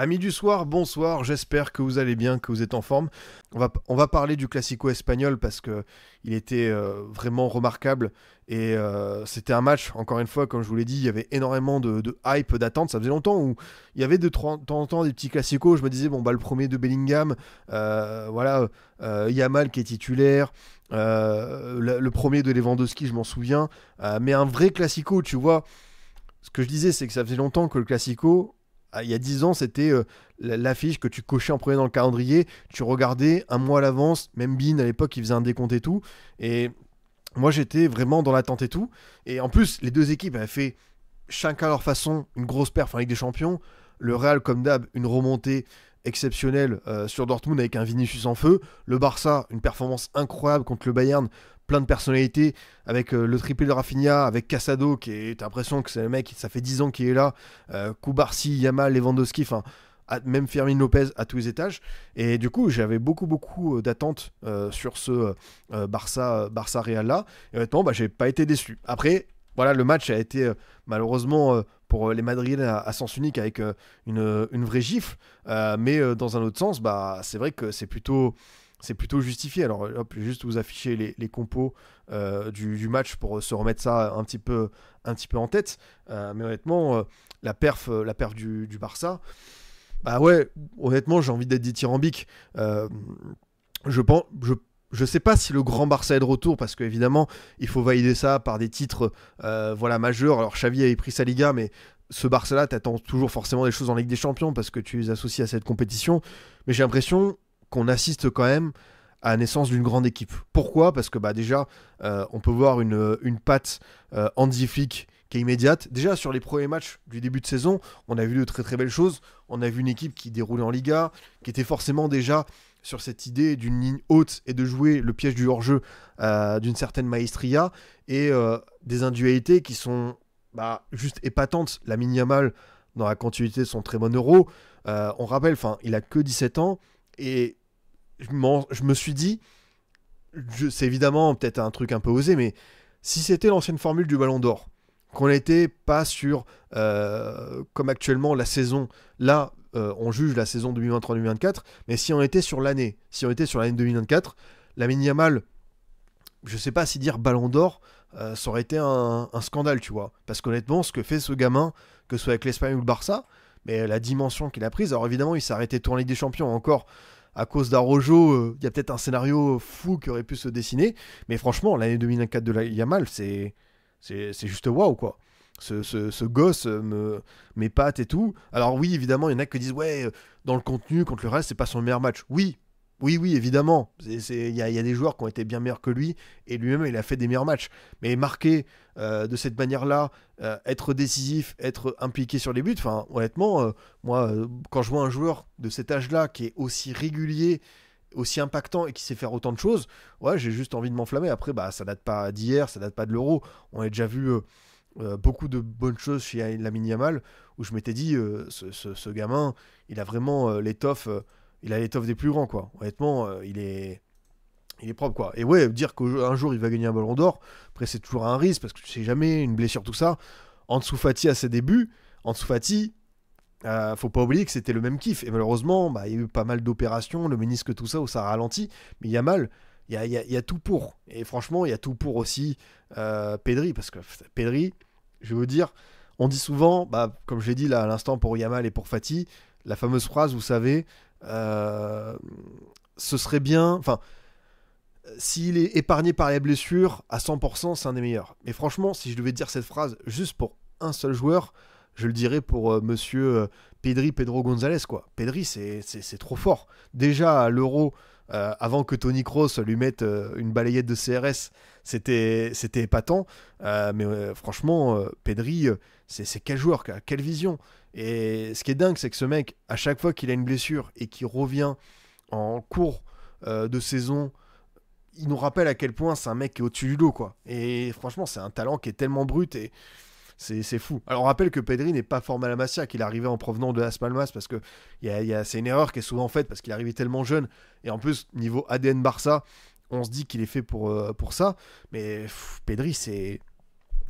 Amis du soir, bonsoir, j'espère que vous allez bien, que vous êtes en forme. On va, on va parler du classico espagnol parce qu'il était euh, vraiment remarquable et euh, c'était un match, encore une fois, comme je vous l'ai dit, il y avait énormément de, hype, d'attente. Ça faisait longtemps où il y avait de temps en temps des petits classicos. Je me disais, bon, bah le premier de Bellingham, euh, voilà, Yamal qui est titulaire. Le, le, premier de Lewandowski, je m'en souviens, mais un vrai classico, tu vois, ce que je disais, c'est que ça faisait longtemps que le Classico, ah, il y a 10 ans, c'était euh, l'affiche que tu cochais en premier dans le calendrier, tu regardais un mois à l'avance, même Bean à l'époque, il faisait un décompte et tout. Et moi, j'étais vraiment dans l'attente et tout. Et en plus, les deux équipes avaient fait chacun à leur façon une grosse perf avec Ligue des Champions. Le Real, comme d'hab, une remontée exceptionnelle euh, sur Dortmund avec un Vinicius en feu. Le Barça, une performance incroyable contre le Bayern, plein de personnalités, avec euh, le triplé de Rafinha, avec Casado, qui est l'impression que c'est le mec, ça fait 10 ans qu'il est là. Euh, Yama, Yamal, Lewandowski, enfin même Fermin Lopez à tous les étages. Et du coup, j'avais beaucoup, beaucoup euh, d'attentes sur ce Barça, Barça Real là. Et honnêtement, bah, j'ai pas été déçu. Après, voilà, le match a été euh, malheureusement euh, pour euh, les Madrilènes à, sens unique avec une, vraie gifle. mais dans un autre sens, bah, c'est vrai que c'est plutôt, c'est plutôt justifié. Alors, hop, juste vous afficher les, compos du, match pour se remettre ça un petit peu, en tête. mais honnêtement, la perf, la perf du, Barça, bah ouais, honnêtement, j'ai envie d'être dithyrambique. je pense, je je ne sais pas si le grand Barça est de retour parce que il faut valider ça par des titres euh, voilà majeurs. Alors Xavi avait pris sa Liga, mais ce Barça-là attends toujours forcément des choses en Ligue des Champions parce que tu les associes à cette compétition. Mais j'ai l'impression qu'on assiste quand même à la naissance d'une grande équipe. Pourquoi Parce que bah déjà euh, on peut voir une, patte euh, qui est immédiate. Déjà sur les premiers matchs du début de saison, on a vu de très très belles choses. On a vu une équipe qui déroulait en Liga, qui était forcément déjà sur cette idée d'une ligne haute et de jouer le piège du hors-jeu euh, d'une certaine maestria et euh, des individualités qui sont bah, juste épatantes. La minimal dans la continuité sont très bon euro, euh, on rappelle, enfin, il a que 17 ans et je, je me suis dit, c'est évidemment peut-être un truc un peu osé, mais si c'était l'ancienne formule du Ballon d'Or, qu'on n'était pas sur, comme actuellement, la saison là euh, on juge la saison 2023-2024, mais si on était sur l'année, si on était sur l'année 2024, la Yamal, je sais pas si dire Ballon d'Or, euh, ça aurait été un, scandale, tu vois. Parce qu'honnêtement, ce que fait ce gamin, que ce soit avec l'Espagne ou le Barça, mais la dimension qu'il a prise, alors évidemment, il s'est arrêté tout en Ligue des Champions encore. À cause d'Arojo, euh, il y a peut-être un scénario fou qui aurait pu se dessiner. Mais franchement, l'année 2024 de la Yamal, c'est, c'est, c'est juste waouh, quoi ce, gosse me, mes pattes et tout. Alors oui, évidemment, il y en a qui disent ouais, euh, dans le contenu contre le reste, c'est pas son meilleur match. Oui, oui, oui, évidemment. Il y, y, a des joueurs qui ont été bien meilleurs que lui et lui-même, il a fait des meilleurs matchs. Mais marquer euh, de cette manière-là, euh, être décisif, être impliqué sur les buts, enfin, honnêtement, moi, quand je vois un joueur de cet âge-là qui est aussi régulier, aussi impactant et qui sait faire autant de choses, ouais, j'ai juste envie de m'enflammer. Après, bah, ça date pas d'hier, ça date pas de l'euro. On a déjà vu euh, beaucoup de bonnes choses chez Lamine Yamal, où je m'étais dit, euh, ce, gamin, il a vraiment euh, l'étoffe, il a l'étoffe des plus grands, quoi. Honnêtement, il est, il est propre, quoi. Et ouais, dire qu'un jour il va gagner un ballon d'or, après c'est toujours un risque parce que tu sais jamais, une blessure, tout ça. dessous Fati à ses débuts, Ansu Fati, faut pas oublier que c'était le même kiff. Et malheureusement, bah, il y a eu pas mal d'opérations, le ménisque, tout ça, où ça ralentit. Mais Yamal, il y a, tout pour. Et franchement, il y a tout pour aussi euh, Pedri, parce que Pedri, je vais vous dire, on dit souvent, bah, comme j'ai dit là à l'instant pour Yamal et pour Fati, la fameuse phrase, vous savez, euh, ce serait bien, enfin, s'il est épargné par les blessures, à 100%, c'est un des meilleurs. Mais franchement, si je devais dire cette phrase juste pour un seul joueur, je le dirais pour euh, monsieur Pedri Pedro Gonzalez quoi. Pedri c'est trop fort. Déjà l'Euro euh, avant que Tony Kroos lui mette euh, une balayette de CRS, c'était c'était épatant. Euh, mais franchement, Pedri, c'est quel joueur, quelle vision. Et ce qui est dingue, c'est que ce mec, à chaque fois qu'il a une blessure et qu'il revient en cours de saison, il nous rappelle à quel point c'est un mec qui est au-dessus du lot, quoi. Et franchement, c'est un talent qui est tellement brut et c'est fou. Alors on rappelle que Pedri n'est pas formé à la Masia, qu'il est arrivé en provenant de Las parce que c'est une erreur qui est souvent faite, parce qu'il est arrivé tellement jeune. Et en plus, niveau ADN Barça, on se dit qu'il est fait pour, euh, pour ça. Mais Pedri, c'est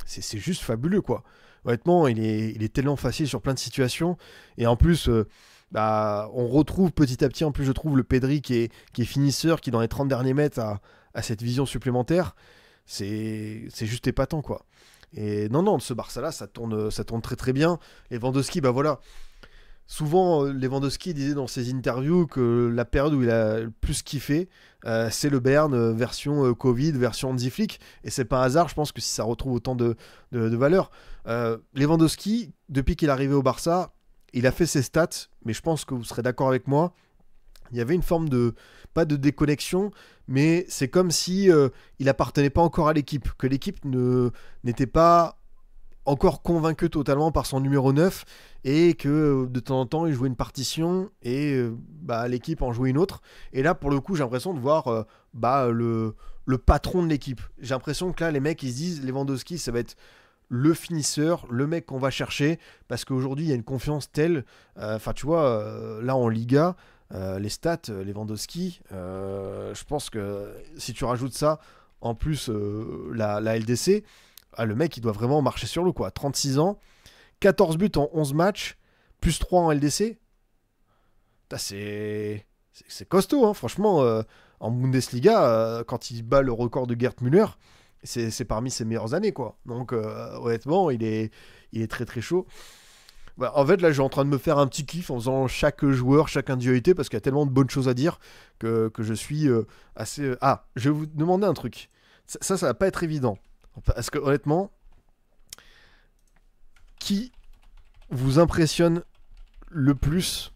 juste fabuleux, quoi. Honnêtement, il est, il est tellement facile sur plein de situations. Et en plus... Euh, bah, on retrouve petit à petit, en plus je trouve, le Pedri qui est, qui est finisseur, qui dans les 30 derniers mètres a, a cette vision supplémentaire. C'est juste épatant, quoi. Et non, non, ce Barça-là, ça tourne, euh, ça tourne très très bien. Lewandowski, bah voilà. Souvent, euh, Lewandowski disait dans ses interviews que la période où il a le plus kiffé, euh, c'est le Bern version Covid, version anti Flick. Et c'est pas un hasard, je pense que si ça retrouve autant de, de, valeur. Lewandowski, depuis qu'il est arrivé au Barça, il a fait ses stats, mais je pense que vous serez d'accord avec moi, il y avait une forme de pas de déconnexion, mais c'est comme si euh, il appartenait pas encore à l'équipe, que l'équipe ne n'était pas encore convaincue totalement par son numéro 9 et que euh, de temps en temps il jouait une partition et euh, bah, l'équipe en jouait une autre. Et là pour le coup j'ai l'impression de voir bah, le, le patron de l'équipe. J'ai l'impression que là les mecs ils se disent Lewandowski ça va être le finisseur, le mec qu'on va chercher parce qu'aujourd'hui il y a une confiance telle, enfin tu vois là en Liga euh, les stats, euh, Lewandowski, euh, je pense que si tu rajoutes ça, en plus euh, la, LDC, ah, le mec il doit vraiment marcher sur l'eau quoi. 36 ans, 14 buts en 11 matchs, plus 3 en LDC. C'est costaud, hein. franchement. en Bundesliga, quand il bat le record de Gerd Müller, c'est parmi ses meilleures années quoi. Donc honnêtement, il est très très chaud. Bah, en fait, là, je suis en train de me faire un petit kiff en faisant chaque joueur, chaque individualité, parce qu'il y a tellement de bonnes choses à dire que, je suis euh, assez. Euh, ah, je vais vous demander un truc. Ça, ça, ne va pas être évident. Parce que, honnêtement, qui vous impressionne le plus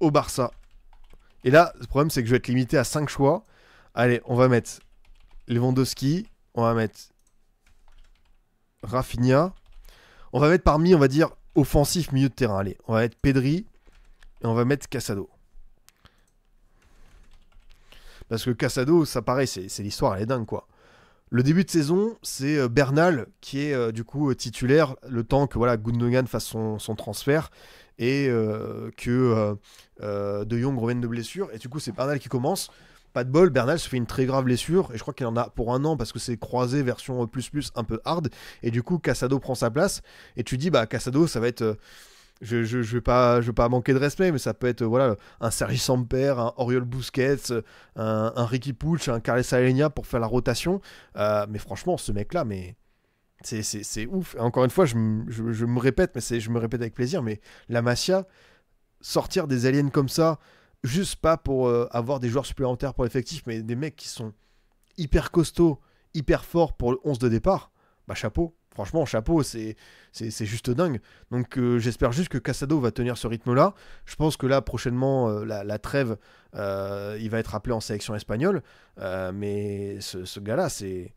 au Barça Et là, le problème, c'est que je vais être limité à 5 choix. Allez, on va mettre Lewandowski, on va mettre Rafinha. On va mettre parmi, on va dire, offensif milieu de terrain. Allez, on va mettre Pedri et on va mettre Casado. Parce que Casado, ça paraît, c'est l'histoire, elle est dingue, quoi. Le début de saison, c'est euh, Bernal qui est euh, du coup euh, titulaire le temps que voilà, Gundogan fasse son, son transfert et que De Jong revienne de blessure. Et du coup, c'est Bernal qui commence. Pas de bol, Bernal se fait une très grave blessure et je crois qu'il en a pour un an parce que c'est croisé version plus plus un peu hard et du coup Casado prend sa place et tu dis bah Casado ça va être euh, je, je, je, vais pas je pas manquer de respect mais ça peut être euh, voilà un Sergi Samper, un Oriol Busquets, un, Ricky Pulch, un Carles Alenia pour faire la rotation euh, mais franchement ce mec là mais c'est ouf. Encore une fois, je, me répète, mais c'est je me répète avec plaisir, mais la Masia, sortir des aliens comme ça, juste pas pour euh, avoir des joueurs supplémentaires pour l'effectif, mais des mecs qui sont hyper costauds, hyper forts pour le 11 de départ, bah chapeau. Franchement, chapeau, c'est juste dingue. Donc euh, j'espère juste que Casado va tenir ce rythme-là. Je pense que là, prochainement, euh, la, trêve, il va être appelé en sélection espagnole. mais ce, ce gars-là, c'est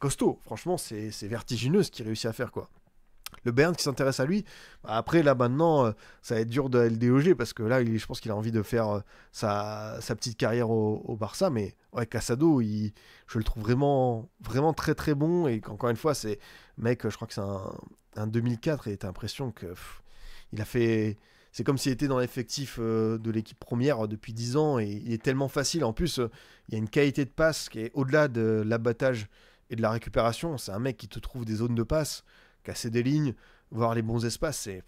costaud. Franchement, c'est vertigineux ce qu'il réussit à faire. quoi le Bern qui s'intéresse à lui. Après, là, maintenant, euh, ça va être dur de déloger parce que là, je pense qu'il a envie de faire euh, sa, petite carrière au, Barça. Mais ouais, Casado, je le trouve vraiment, vraiment très, très bon. Et encore une fois, c'est mec, je crois que c'est un, 2004 et t'as l'impression que a fait. C'est comme s'il était dans l'effectif euh, de l'équipe première depuis 10 ans et il est tellement facile. En plus, il y a une qualité de passe qui est au-delà de l'abattage et de la récupération. C'est un mec qui te trouve des zones de passe casser des lignes, voir les bons espaces. C'est,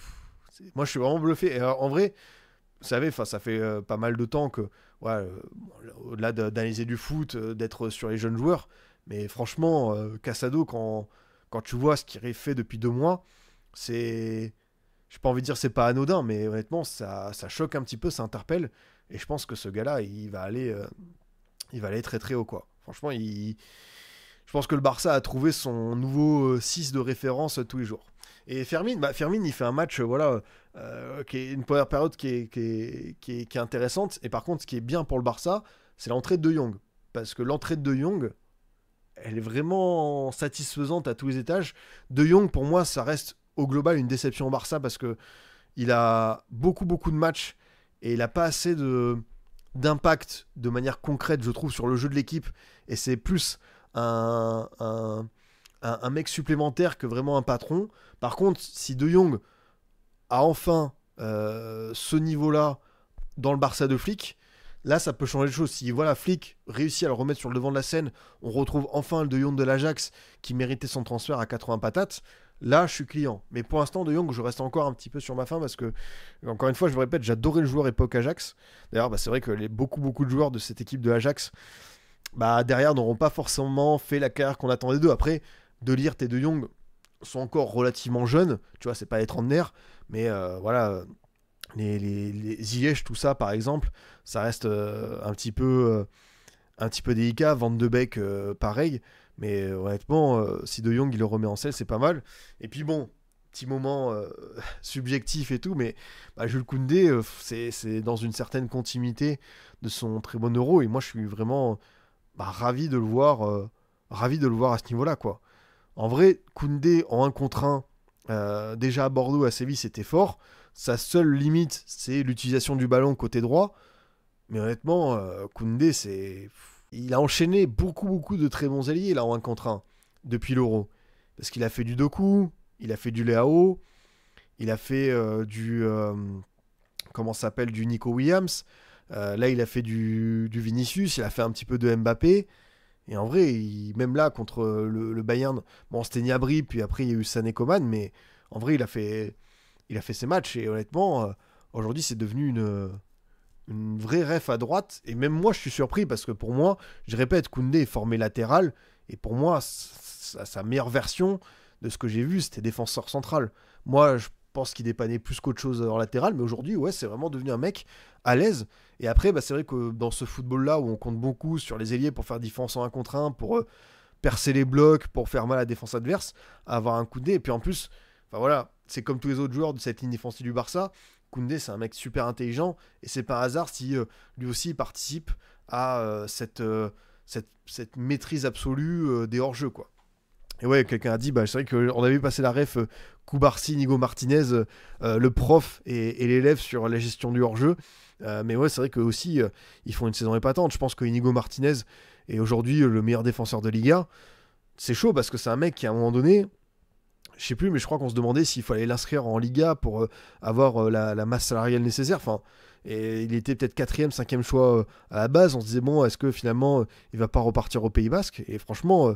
moi, je suis vraiment bluffé. Euh, en vrai, vous savez, ça fait euh, pas mal de temps que, euh, au-delà d'analyser du foot, d'être sur les jeunes joueurs, mais franchement, cassado quand, quand tu vois ce qu'il fait depuis deux mois, c'est. Je pas envie de dire c'est pas anodin, mais honnêtement, ça, ça choque un petit peu, ça interpelle. Et je pense que ce gars-là, il va aller, il va aller très très haut, quoi. Franchement, il, je pense que le Barça a trouvé son nouveau 6 euh, de référence euh, tous les jours. Et Fermin, bah Fermin, il fait un match, euh, voilà, qui est une première période qui est, qui, intéressante. Et par contre, ce qui est bien pour le Barça, c'est l'entrée de De Jong. Parce que l'entrée de De Jong, elle est vraiment satisfaisante à tous les étages. De Jong, pour moi, ça reste au global une déception au Barça parce que il a beaucoup, beaucoup de matchs et il n'a pas assez de d'impact de manière concrète, je trouve, sur le jeu de l'équipe. Et c'est plus un, un, mec supplémentaire que vraiment un patron. Par contre, si De Jong a enfin euh, ce niveau-là dans le Barça de flic, là ça peut changer les choses. Si voilà, flic réussit à le remettre sur le devant de la scène, on retrouve enfin le De Jong de l'Ajax qui méritait son transfert à 80 patates. Là, je suis client. Mais pour l'instant, De Jong, je reste encore un petit peu sur ma fin parce que, encore une fois, je vous répète, j'adorais le joueur époque Ajax. D'ailleurs, bah, c'est vrai que les, beaucoup, beaucoup de joueurs de cette équipe de Ajax bah, derrière n'auront pas forcément fait la carrière qu'on attendait d'eux. Après, De Lirt et De Jong sont encore relativement jeunes, tu vois, c'est pas en nerf mais euh, voilà, les, les, tout ça, par exemple, ça reste euh, un petit peu... Euh, un petit peu délicat, Van de Beek pareil, mais honnêtement si De Jong il le remet en scène c'est pas mal, et puis bon, petit moment subjectif et tout, mais bah, Jules Koundé, c'est dans une certaine continuité de son très bon euro. Et moi, je suis vraiment bah, ravi de le voir, euh, ravi de le voir à ce niveau-là, quoi. En vrai, Koundé en 1 contre 1, euh, déjà à Bordeaux, à Séville, c'était fort. Sa seule limite, c'est l'utilisation du ballon côté droit. Mais honnêtement, euh, Koundé, c'est... il a enchaîné beaucoup, beaucoup de très bons alliés là en 1 contre 1 depuis l'Euro. Parce qu'il a fait du Doku, il a fait du Léao, il a fait du. comment s'appelle Du Nico Williams. Euh, là, il a fait du, du, Vinicius, il a fait un petit peu de Mbappé. Et en vrai, même là, contre euh, le, Bayern, bon, c'était puis après, il y a eu Sané mais en vrai, il a fait, il a fait ses matchs. Et honnêtement, euh, aujourd'hui, c'est devenu une, une vraie ref à droite. Et même moi, je suis surpris parce que pour moi, je répète, Koundé est formé latéral. Et pour moi, sa, sa meilleure version de ce que j'ai vu, c'était défenseur central. Moi, je pense qu'il dépannait plus qu'autre chose en latéral, mais aujourd'hui, ouais, c'est vraiment devenu un mec à l'aise. Et après, bah, c'est vrai que dans ce football-là, où on compte beaucoup sur les ailiers pour faire défense en 1 contre 1, pour euh, percer les blocs, pour faire mal à la défense adverse, avoir un coup de nez. Et puis en plus, enfin voilà, c'est comme tous les autres joueurs de cette ligne défensive du Barça, Koundé, c'est un mec super intelligent, et c'est un hasard si euh, lui aussi participe à euh, cette, cette, cette, maîtrise absolue des hors-jeux, quoi. Et ouais, quelqu'un a dit, bah, c'est vrai qu'on avait vu passer la ref euh, Koubarsi, Nigo Martinez, euh, euh, le prof et, l'élève sur la gestion du hors-jeu. mais ouais, c'est vrai que aussi ils font une saison épatante. Je pense que Inigo Martinez est aujourd'hui le meilleur défenseur de Liga. C'est chaud parce que c'est un mec qui, à un moment donné, je sais plus, mais je crois qu'on se demandait s'il fallait l'inscrire en Liga pour avoir la, masse salariale nécessaire. Enfin, et il était peut-être quatrième, cinquième choix à la base. On se disait, bon, est-ce que finalement il va pas repartir au Pays Basque Et franchement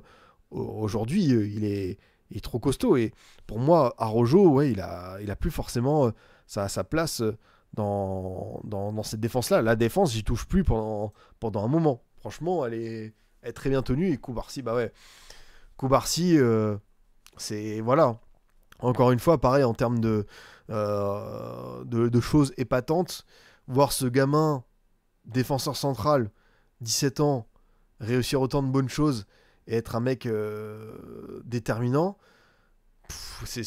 aujourd'hui, euh, il est, trop costaud. Et pour moi, Arojo, ouais, il a, il a plus forcément euh, sa, sa place euh, dans, dans, cette défense-là. La défense, j'y touche plus pendant, pendant un moment. Franchement, elle est, très bien tenue. Et Koubarsi, bah ouais. c'est. Voilà. Encore une fois, pareil, en termes de, de, de, choses épatantes, voir ce gamin, défenseur central, 17 ans, réussir autant de bonnes choses et être un mec euh, déterminant, c'est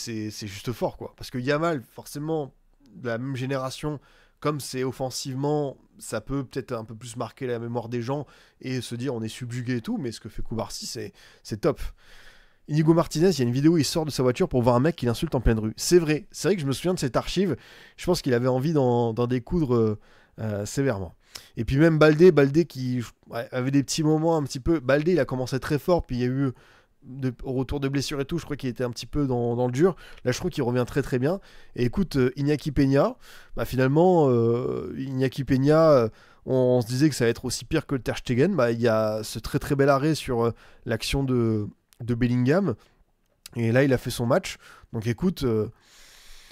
juste fort, quoi. Parce que Yamal, forcément, de la même génération, comme c'est offensivement, ça peut peut-être un peu plus marquer la mémoire des gens et se dire on est subjugué et tout, mais ce que fait Koubarsi, c'est top. Inigo Martinez, il y a une vidéo où il sort de sa voiture pour voir un mec qui l'insulte en pleine rue. C'est vrai, c'est vrai que je me souviens de cette archive. Je pense qu'il avait envie d'en découdre euh, sévèrement. Et puis même Baldé, Baldé qui avait des petits moments un petit peu. Baldé, il a commencé très fort, puis il y a eu de, au retour de blessure et tout, je crois qu'il était un petit peu dans, dans, le dur. Là, je trouve qu'il revient très très bien. Et écoute, euh, Iñaki Peña, bah, finalement, euh, Iñaki Peña, euh, on, se disait que ça va être aussi pire que le Ter Stegen. Bah, il y a ce très très bel arrêt sur euh, l'action de, de Bellingham. Et là, il a fait son match. Donc écoute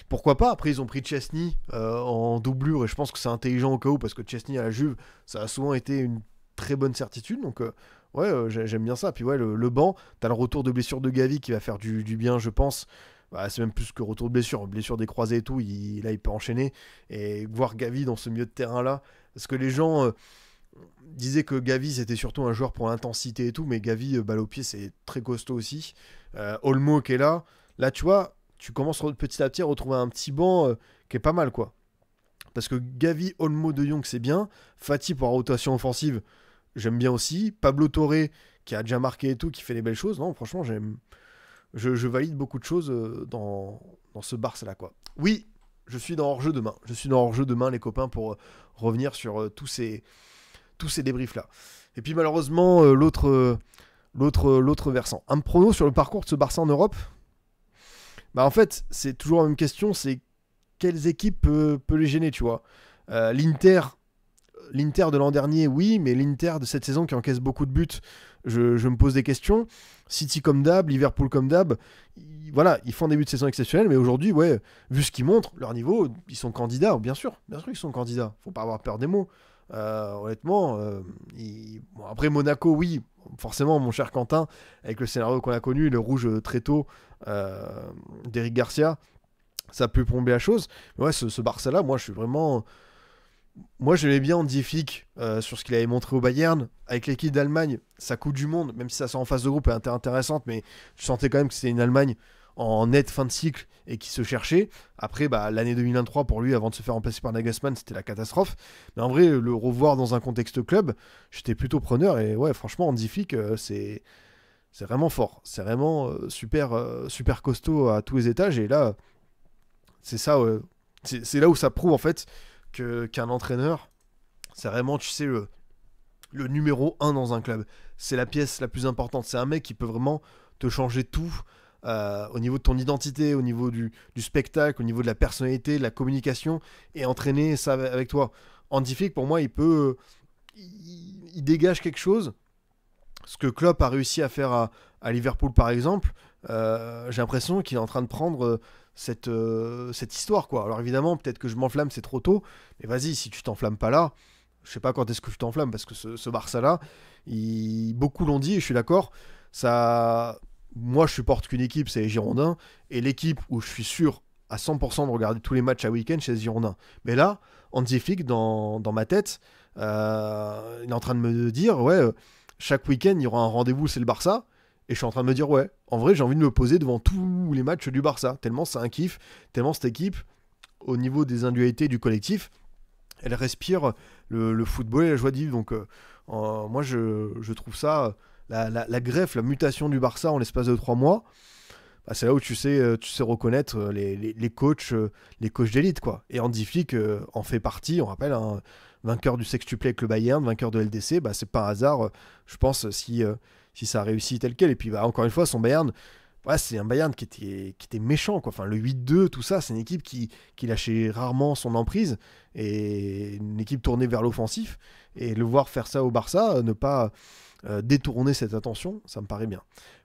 pourquoi pas Après, ils ont pris Chesney euh, en doublure et je pense que c'est intelligent au cas où parce que Chesney à la Juve, ça a souvent été une très bonne certitude. Donc, euh, ouais, euh, j'aime bien ça. Puis, ouais, le, banc, t'as le retour de blessure de Gavi qui va faire du, bien, je pense. Bah, c'est même plus que retour de blessure. Blessure des croisés et tout, il, là, il peut enchaîner. Et voir Gavi dans ce milieu de terrain-là, parce que les gens disaient que Gavi c'était surtout un joueur pour l'intensité et tout, mais Gavi, balle au pied, c'est très costaud aussi. Olmo qui est là, là tu vois, tu commences petit à petit à retrouver un petit banc euh, qui est pas mal, quoi. Parce que Gavi, Olmo, De Jong, c'est bien. Fati pour la rotation offensive, j'aime bien aussi. Pablo Torre, qui a déjà marqué et tout, qui fait les belles choses. Non, franchement, j'aime. Je, valide beaucoup de choses euh, dans, dans ce Barça-là, quoi. Oui, je suis dans hors-jeu demain. Je suis dans hors-jeu demain, les copains, pour euh, revenir sur tous ces, tous ces débriefs-là. Et puis, malheureusement, l'autre l'autre, l'autre versant. Un prono sur le parcours de ce Barça en Europe bah, en fait, c'est toujours la même question, c'est quelles équipes peut, les gêner, tu vois. Euh, L'Inter, l'Inter de l'an dernier, oui, mais l'Inter de cette saison qui encaisse beaucoup de buts, je, me pose des questions. City comme d'hab, Liverpool comme d'hab, voilà, ils font des buts de saison exceptionnel, mais aujourd'hui, ouais, vu ce qu'ils montrent, leur niveau, ils sont candidats, bien sûr, bien sûr qu'ils sont candidats, faut pas avoir peur des mots. Euh, honnêtement, euh, après Monaco, oui, forcément, mon cher Quentin, avec le scénario qu'on a connu, le rouge très tôt, euh, d'Eric Garcia, ça peut plomber la chose. Mais ouais, ce, Barça-là, moi, je suis vraiment. Moi, je l'ai bien en Fick euh, sur ce qu'il avait montré au Bayern. Avec l'équipe d'Allemagne, ça coûte du monde, même si ça sort en phase de groupe est était intéressante, mais je sentais quand même que c'était une Allemagne en net fin de cycle et qui se cherchait. Après, bah, l'année 2023, pour lui, avant de se faire remplacer par Nagasman, c'était la catastrophe. Mais en vrai, le revoir dans un contexte club, j'étais plutôt preneur. Et ouais, franchement, en Fick euh, c'est c'est vraiment fort, c'est vraiment euh, super, euh, super costaud à tous les étages. Et là, c'est ça, c'est là où ça prouve en fait que qu'un entraîneur, c'est vraiment, tu sais, le, numéro un dans un club. C'est la pièce la plus importante. C'est un mec qui peut vraiment te changer tout euh, au niveau de ton identité, au niveau du, spectacle, au niveau de la personnalité, de la communication et entraîner ça avec toi. Antifique, pour moi, il peut. il dégage quelque chose ce que Klopp a réussi à faire à, Liverpool, par exemple, euh, j'ai l'impression qu'il est en train de prendre euh, cette, euh, cette histoire. quoi. Alors évidemment, peut-être que je m'enflamme, c'est trop tôt, mais vas-y, si tu t'enflammes pas là, je sais pas quand est-ce que je t'enflammes, parce que ce, Barça-là, beaucoup l'ont dit, et je suis d'accord, ça... moi je supporte qu'une équipe, c'est les Girondins, et l'équipe où je suis sûr à 100% de regarder tous les matchs à week-end, c'est les Girondins. Mais là, Andy Flick, dans, dans ma tête, il est en train de me dire, ouais, chaque week-end, il y aura un rendez-vous, c'est le Barça. Et je suis en train de me dire, ouais, en vrai, j'ai envie de me poser devant tous les matchs du Barça. Tellement c'est un kiff, tellement cette équipe, au niveau des individualités du collectif, elle respire le, football et la joie de vivre. Donc, euh, moi, je, trouve ça, la, greffe, la mutation du Barça en l'espace de trois mois, bah, c'est là où tu sais, euh, tu sais reconnaître euh, les, les, coachs les coachs d'élite. quoi. Et Andy Flick en fait partie, on rappelle, un hein, vainqueur du sextuplet avec le Bayern, vainqueur de LDC, bah, c'est pas un hasard, euh, je pense, euh, si, euh, si ça réussi tel quel. Et puis, bah, encore une fois, son Bayern, c'est un Bayern qui était, qui était méchant. Quoi. Enfin, le 8-2, tout ça, c'est une équipe qui, qui lâchait rarement son emprise et une équipe tournée vers l'offensif. Et le voir faire ça au Barça, ne pas détourner cette attention, ça me paraît bien.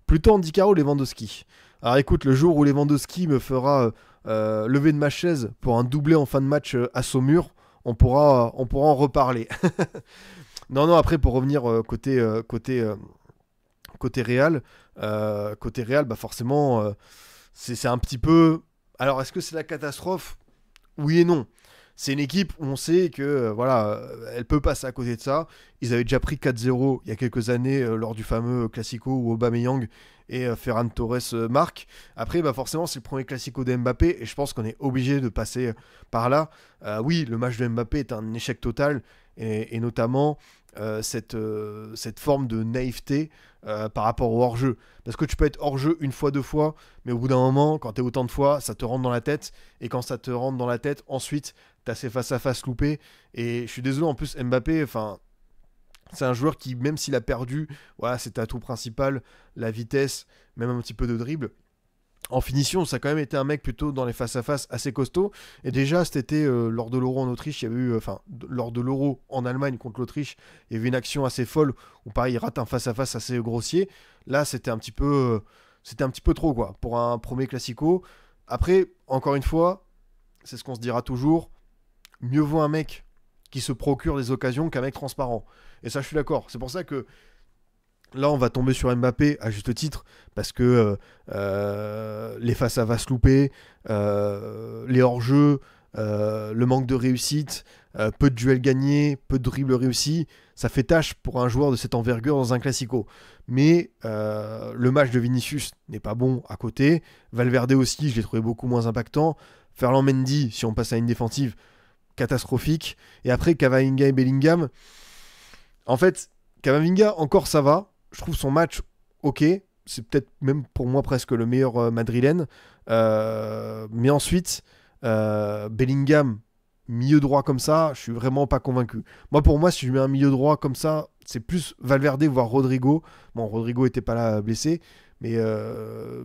Plutôt Andy Caro, Lewandowski. Alors écoute, le jour où Lewandowski me fera lever de ma chaise pour un doublé en fin de match à Saumur, on pourra, on pourra en reparler. non, non, après, pour revenir euh, côté, euh, côté, euh, côté Real, côté Real, bah forcément, c'est un petit peu. Alors, est-ce que c'est la catastrophe Oui et non c'est une équipe où on sait que euh, voilà, euh, elle peut passer à côté de ça. Ils avaient déjà pris 4-0 il y a quelques années euh, lors du fameux Classico où Aubameyang et Ferran Torres marquent. Après, bah forcément, c'est le premier Classico de Mbappé et je pense qu'on est obligé de passer par là. oui, le match de Mbappé est un échec total et notamment euh, euh, cette, forme de naïveté euh, par rapport au hors-jeu. Parce que tu peux être hors-jeu une fois, deux fois, mais au bout d'un moment, quand t'es autant de fois, ça te rentre dans la tête. Et quand ça te rentre dans la tête, ensuite, t'as ces face-à-face loupés. Et je suis désolé, en plus, Mbappé, enfin. C'est un joueur qui, même s'il a perdu, voilà, c'est atout principal, la vitesse, même un petit peu de dribble, en finition, ça a quand même été un mec plutôt dans les face-à-face assez costaud. Et déjà, c'était euh, lors de l'Euro en Autriche, il y avait eu, euh, enfin, lors de l'Euro en Allemagne contre l'Autriche, il y avait une action assez folle où, pareil, il rate un face-à-face assez grossier. Là, c'était un petit peu, euh, c'était un petit peu trop, quoi, pour un premier classico. Après, encore une fois, c'est ce qu'on se dira toujours. Mieux vaut un mec qui se procure des occasions qu'un mec transparent. Et ça, je suis d'accord. C'est pour ça que Là, on va tomber sur Mbappé à juste titre parce que euh, euh, les faces à va se louper, euh, les hors-jeux, le manque de réussite, peu de duels gagnés, peu de dribbles réussis, ça fait tâche pour un joueur de cette envergure dans un classico. Mais le match de Vinicius n'est pas bon à côté. Valverde aussi, je l'ai trouvé beaucoup moins impactant. Ferland Mendy, si on passe à une défensive, catastrophique. Et après, Cavalinga et Bellingham. En fait, Cavalinga, encore ça va, je trouve son match ok. C'est peut-être même pour moi presque le meilleur euh, madrilène. Euh, mais ensuite, euh, Bellingham, milieu droit comme ça, je suis vraiment pas convaincu. Moi, pour moi, si je mets un milieu droit comme ça, c'est plus Valverde, voire Rodrigo. Bon, Rodrigo était pas là blessé, mais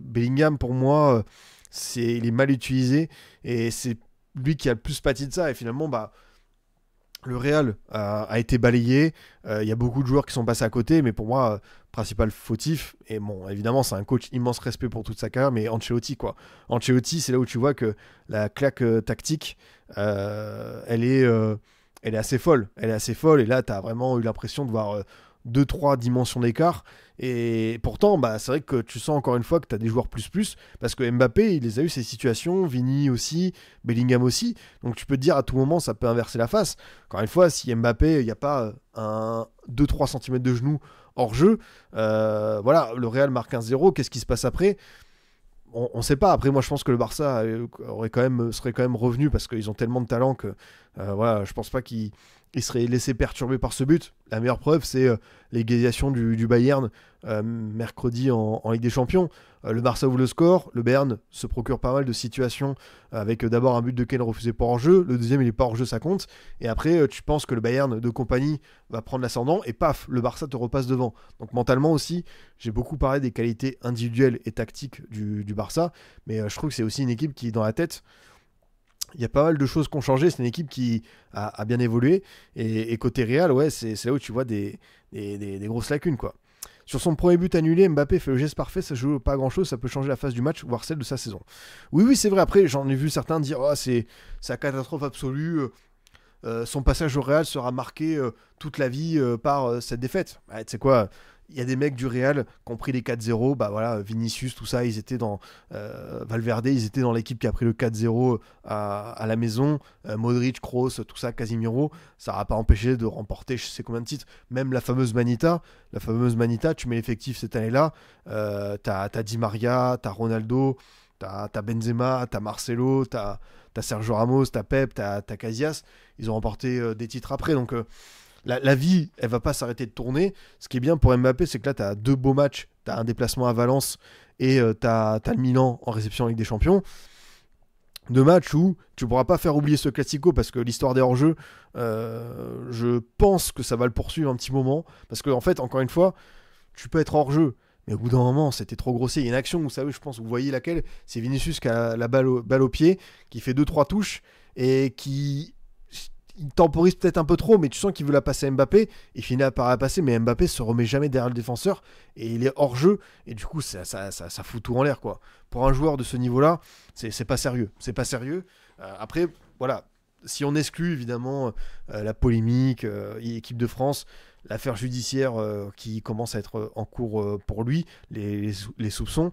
Bellingham, pour moi, c'est il est mal utilisé et c'est lui qui a le plus pâti de ça. Et finalement, bah, le Real a, été balayé. Il euh, y a beaucoup de joueurs qui sont passés à côté, mais pour moi, euh, principal fautif, et bon, évidemment, c'est un coach immense respect pour toute sa carrière, mais Ancelotti, quoi. Ancelotti, c'est là où tu vois que la claque euh, tactique, elle est. elle est assez folle, elle est assez folle, et là, tu as vraiment eu l'impression de voir 2-3 dimensions d'écart. Et pourtant, bah, c'est vrai que tu sens encore une fois que tu as des joueurs plus-plus, parce que Mbappé, il les a eu ces situations, Vini aussi, Bellingham aussi. Donc tu peux te dire à tout moment, ça peut inverser la face. Encore une fois, si Mbappé, il n'y a pas un 2-3 cm de genou hors jeu, euh, voilà, le Real marque 1-0, qu'est-ce qui se passe après on, ne sait pas. Après, moi, je pense que le Barça euh, aurait quand même, serait quand même revenu parce qu'ils ont tellement de talent que, euh, voilà, je pense pas qu'ils il serait laissé perturber par ce but. La meilleure preuve, c'est euh, l'égalisation du, Bayern euh, mercredi en, Ligue des Champions. Euh, le Barça ouvre le score, le Bayern se procure pas mal de situations avec d'abord un but de Kane refusé pas en jeu le deuxième il est pas hors-jeu, ça compte, et après tu penses que le Bayern de compagnie va prendre l'ascendant, et paf, le Barça te repasse devant. Donc mentalement aussi, j'ai beaucoup parlé des qualités individuelles et tactiques du, du Barça, mais je trouve que c'est aussi une équipe qui, dans la tête, il y a pas mal de choses qui ont changé. C'est une équipe qui a, bien évolué. Et, côté Real, ouais, c'est là où tu vois des, grosses lacunes. quoi. Sur son premier but annulé, Mbappé fait le geste parfait, ça joue pas grand chose, ça peut changer la phase du match, voire celle de sa saison. Oui, oui, c'est vrai. Après, j'en ai vu certains dire oh, c'est sa catastrophe absolue. Euh, son passage au Real sera marqué euh, toute la vie euh, par cette défaite. C'est quoi, il y a des mecs du Real, qui ont pris les 4-0, bah voilà, Vinicius, tout ça, ils étaient dans euh, Valverde, ils étaient dans l'équipe qui a pris le 4-0 euh, à, la maison. Euh, Modric, Kroos, tout ça, Casimiro, ça n'a pas empêché de remporter je sais combien de titres. Même la fameuse Manita, la fameuse Manita, tu mets l'effectif cette année-là, euh, t'as as Di Maria, t'as Ronaldo, t'as as Benzema, t'as Marcelo, t'as as Sergio Ramos, t'as Pep, t'as Casias. Ils ont remporté des titres après, donc la, vie, elle va pas s'arrêter de tourner. Ce qui est bien pour Mbappé, c'est que là, tu as deux beaux matchs. Tu as un déplacement à Valence et euh, t'as tu as, le Milan en réception avec des champions. Deux matchs où tu pourras pas faire oublier ce classico parce que l'histoire des hors-jeux, euh, je pense que ça va le poursuivre un petit moment. Parce que, en fait, encore une fois, tu peux être hors-jeu. Mais au bout d'un moment, c'était trop grossier. Il y a une action, vous savez, je pense, vous voyez laquelle C'est Vinicius qui a la balle balle au pied, qui fait 2-3 touches et qui il temporise peut-être un peu trop, mais tu sens qu'il veut la passer à Mbappé. Il finit par la passer, mais Mbappé se remet jamais derrière le défenseur et il est hors jeu. Et du coup, ça, ça, ça, fout tout en l'air, quoi. Pour un joueur de ce niveau-là, c'est pas sérieux. C'est pas sérieux. Euh, après, voilà. Si on exclut évidemment euh, la polémique, euh, équipe de France, l'affaire judiciaire euh, qui commence à être euh, en cours euh, pour lui, les, les, soupçons.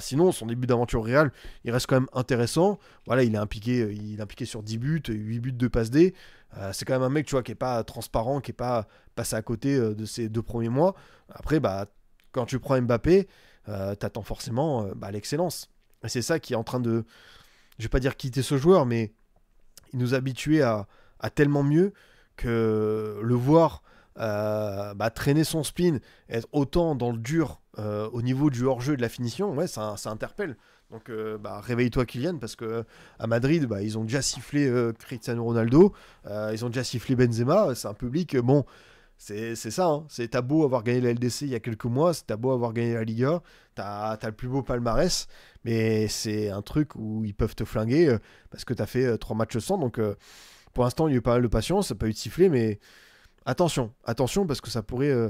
sinon, son début d'aventure réelle, il reste quand même intéressant. Voilà, il est impliqué, il est impliqué sur 10 buts, 8 buts de passe D. c'est quand même un mec, tu vois, qui est pas transparent, qui est pas passé à côté de ses deux premiers mois. Après, bah, quand tu prends Mbappé, t'attends forcément bah, l'excellence. Et c'est ça qui est en train de, je vais pas dire quitter ce joueur, mais il nous habituait à, à, tellement mieux que le voir euh, bah, traîner son spin, être autant dans le dur euh, au niveau du hors-jeu et de la finition, ouais, ça, interpelle. Donc euh, bah, réveille-toi Kylian parce que à Madrid bah, ils ont déjà sifflé Cristiano Ronaldo, ils ont déjà sifflé Benzema, c'est un public bon c'est ça, hein. c'est t'as beau avoir gagné la LDC il y a quelques mois, t'as beau avoir gagné la Liga, t'as as le plus beau palmarès, mais c'est un truc où ils peuvent te flinguer parce que t'as fait trois matchs sans. Donc pour l'instant, il y a eu pas mal de patience, ça n'a pas eu de sifflet, mais Attention, attention, parce que ça pourrait euh,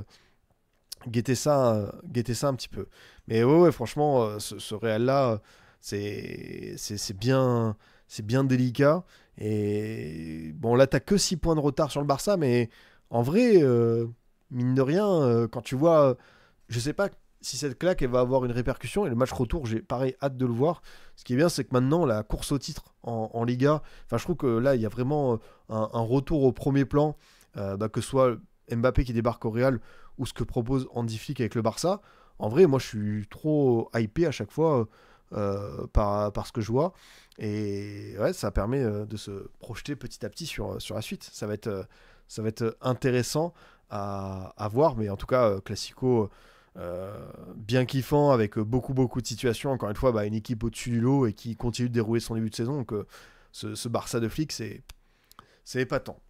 guetter, ça, euh, ça un petit peu. Mais ouais, franchement, euh, ce, réel-là, c'est bien, bien délicat. Et bon, là, t'as que 6 points de retard sur le Barça, mais en vrai, mine de rien, quand tu vois, je sais pas si cette claque, va avoir une répercussion. Et le match retour, j'ai pareil hâte de le voir. Ce qui est bien, c'est que maintenant, la course au titre en, Liga, enfin, je trouve que là, il y a vraiment un retour au premier plan. Euh, bah, que ce soit Mbappé qui débarque au Real ou ce que propose Andy Flick avec le Barça, en vrai, moi, je suis trop hypé à chaque fois euh, par, ce que je vois. Et ça permet euh, de se projeter petit à petit sur, sur la suite. Ça va être, ça va être intéressant à, à voir, mais en tout cas, Classico. bien kiffant avec beaucoup beaucoup de situations encore une fois bah, une équipe au-dessus du lot et qui continue de dérouler son début de saison donc ce, Barça de Flick c'est épatant